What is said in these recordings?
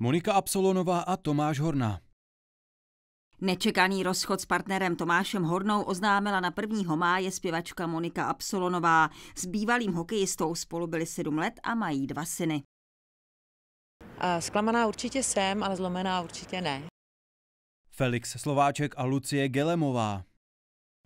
Monika Absolonová a Tomáš Horna. Nečekaný rozchod s partnerem Tomášem Hornou oznámila na 1. máje zpěvačka Monika Absolonová. S bývalým hokejistou spolu byli sedm let a mají dva syny. A zklamaná určitě jsem, ale zlomená určitě ne. Felix Slováček a Lucie Gelemová.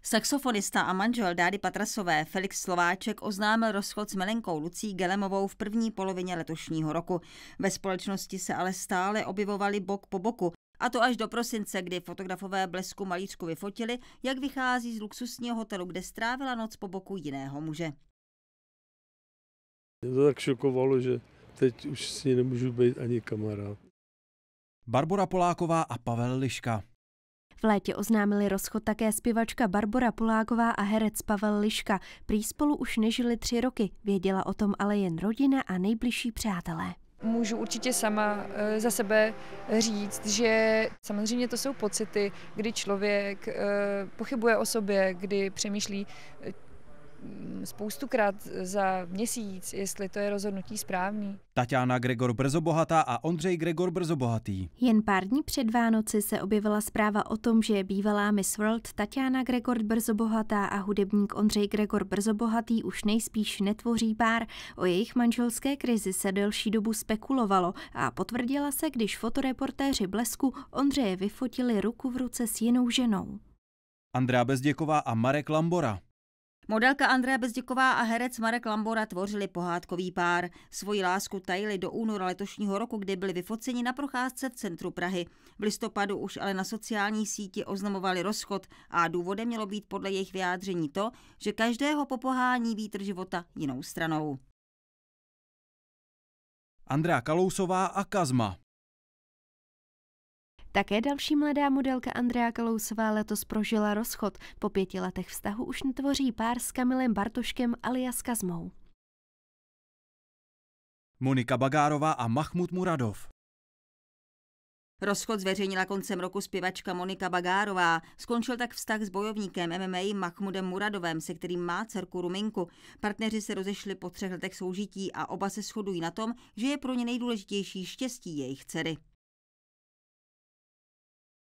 Saxofonista a manžel Dády Patrasové Felix Slováček oznámil rozchod s Melenkou Lucí Gelemovou v první polovině letošního roku. Ve společnosti se ale stále objevovali bok po boku, a to až do prosince, kdy fotografové blesku malířku vyfotili, jak vychází z luxusního hotelu, kde strávila noc po boku jiného muže. Mě to tak šokovalo, že teď už si nemůžu být ani kamarád. Barbara Poláková a Pavel Liška. V létě oznámili rozchod také zpěvačka Barbora Poláková a herec Pavel Liška. Prý spolu už nežili tři roky, věděla o tom ale jen rodina a nejbližší přátelé můžu určitě sama eh, za sebe říct, že samozřejmě to jsou pocity, kdy člověk eh, pochybuje o sobě, kdy přemýšlí, spoustukrát za měsíc, jestli to je rozhodnutí správný. Tatiana Gregor Brzobohatá a Ondřej Gregor Brzobohatý. Jen pár dní před Vánoci se objevila zpráva o tom, že bývalá Miss World Tatiana Gregor Brzobohatá a hudebník Ondřej Gregor Brzobohatý už nejspíš netvoří pár. O jejich manželské krizi se delší dobu spekulovalo a potvrdila se, když fotoreportéři Blesku Ondřeje vyfotili ruku v ruce s jinou ženou. Andrá Bezděková a Marek Lambora. Modelka Andrea Bezděková a herec Marek Lambora tvořili pohádkový pár. Svoji lásku tajili do února letošního roku, kdy byli vyfoceni na procházce v centru Prahy. V listopadu už ale na sociální síti oznamovali rozchod a důvodem mělo být podle jejich vyjádření to, že každého popohání vítr života jinou stranou. Andrea Kalousová a Kazma. Také další mladá modelka Andrea Kalousová letos prožila rozchod. Po pěti letech vztahu už netvoří pár s Kamilem Bartoškem alias Kazmou. Monika Bagárová a Mahmud Muradov. Rozchod zveřejnila koncem roku zpěvačka Monika Bagárová. Skončil tak vztah s bojovníkem MMA Mahmudem Muradovem, se kterým má dcerku Ruminku. Partneři se rozešli po třech letech soužití a oba se shodují na tom, že je pro ně nejdůležitější štěstí jejich dcery.